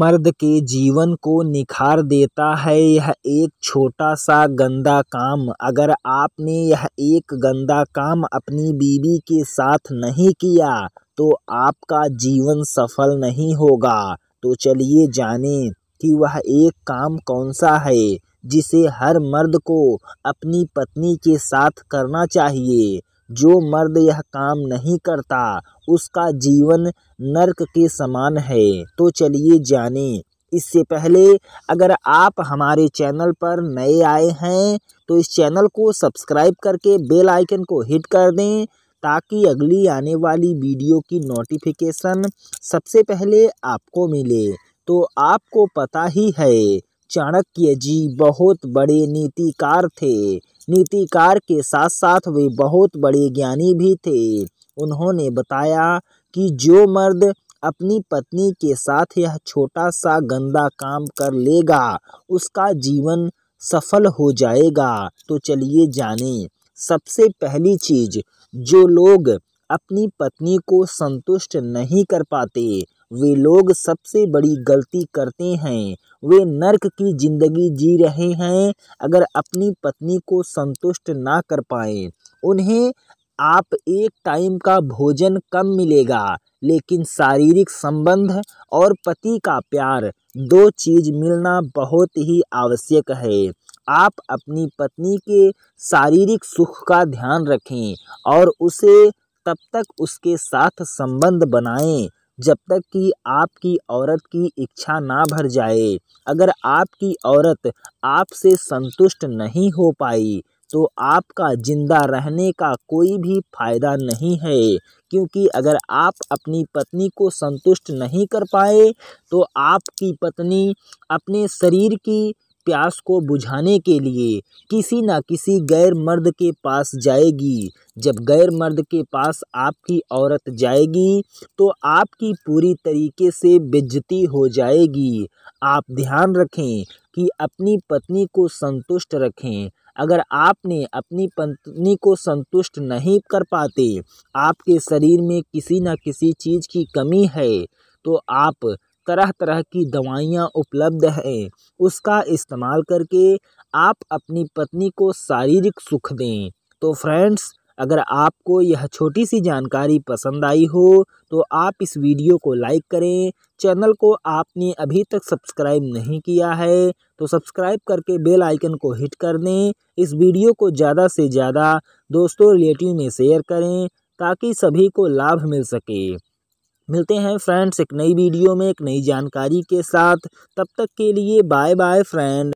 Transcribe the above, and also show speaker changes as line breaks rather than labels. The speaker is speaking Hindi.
मर्द के जीवन को निखार देता है यह एक छोटा सा गंदा काम अगर आपने यह एक गंदा काम अपनी बीवी के साथ नहीं किया तो आपका जीवन सफल नहीं होगा तो चलिए जानें कि वह एक काम कौन सा है जिसे हर मर्द को अपनी पत्नी के साथ करना चाहिए जो मर्द यह काम नहीं करता उसका जीवन नरक के समान है तो चलिए जानें इससे पहले अगर आप हमारे चैनल पर नए आए हैं तो इस चैनल को सब्सक्राइब करके बेल आइकन को हिट कर दें ताकि अगली आने वाली वीडियो की नोटिफिकेशन सबसे पहले आपको मिले तो आपको पता ही है चाणक्य जी बहुत बड़े नीतिकार थे नीतिकार के साथ साथ वे बहुत बड़े ज्ञानी भी थे उन्होंने बताया कि जो मर्द अपनी पत्नी के साथ यह छोटा सा गंदा काम कर लेगा उसका जीवन सफल हो जाएगा तो चलिए जाने सबसे पहली चीज जो लोग अपनी पत्नी को संतुष्ट नहीं कर पाते वे लोग सबसे बड़ी गलती करते हैं वे नरक की जिंदगी जी रहे हैं अगर अपनी पत्नी को संतुष्ट ना कर पाए उन्हें आप एक टाइम का भोजन कम मिलेगा लेकिन शारीरिक संबंध और पति का प्यार दो चीज़ मिलना बहुत ही आवश्यक है आप अपनी पत्नी के शारीरिक सुख का ध्यान रखें और उसे तब तक उसके साथ संबंध बनाएं जब तक कि आपकी औरत की इच्छा ना भर जाए अगर आपकी औरत आपसे संतुष्ट नहीं हो पाई तो आपका ज़िंदा रहने का कोई भी फ़ायदा नहीं है क्योंकि अगर आप अपनी पत्नी को संतुष्ट नहीं कर पाए तो आपकी पत्नी अपने शरीर की प्यास को बुझाने के लिए किसी ना किसी गैर मर्द के पास जाएगी जब गैर मर्द के पास आपकी औरत जाएगी तो आपकी पूरी तरीके से बेज्जती हो जाएगी आप ध्यान रखें कि अपनी पत्नी को संतुष्ट रखें अगर आपने अपनी पत्नी को संतुष्ट नहीं कर पाते आपके शरीर में किसी ना किसी चीज़ की कमी है तो आप तरह तरह की दवाइयाँ उपलब्ध हैं उसका इस्तेमाल करके आप अपनी पत्नी को शारीरिक सुख दें तो फ्रेंड्स अगर आपको यह छोटी सी जानकारी पसंद आई हो तो आप इस वीडियो को लाइक करें चैनल को आपने अभी तक सब्सक्राइब नहीं किया है तो सब्सक्राइब करके बेल आइकन को हिट कर दें इस वीडियो को ज़्यादा से ज़्यादा दोस्तों रिलेटिव में शेयर करें ताकि सभी को लाभ मिल सके मिलते हैं फ्रेंड्स एक नई वीडियो में एक नई जानकारी के साथ तब तक के लिए बाय बाय फ्रेंड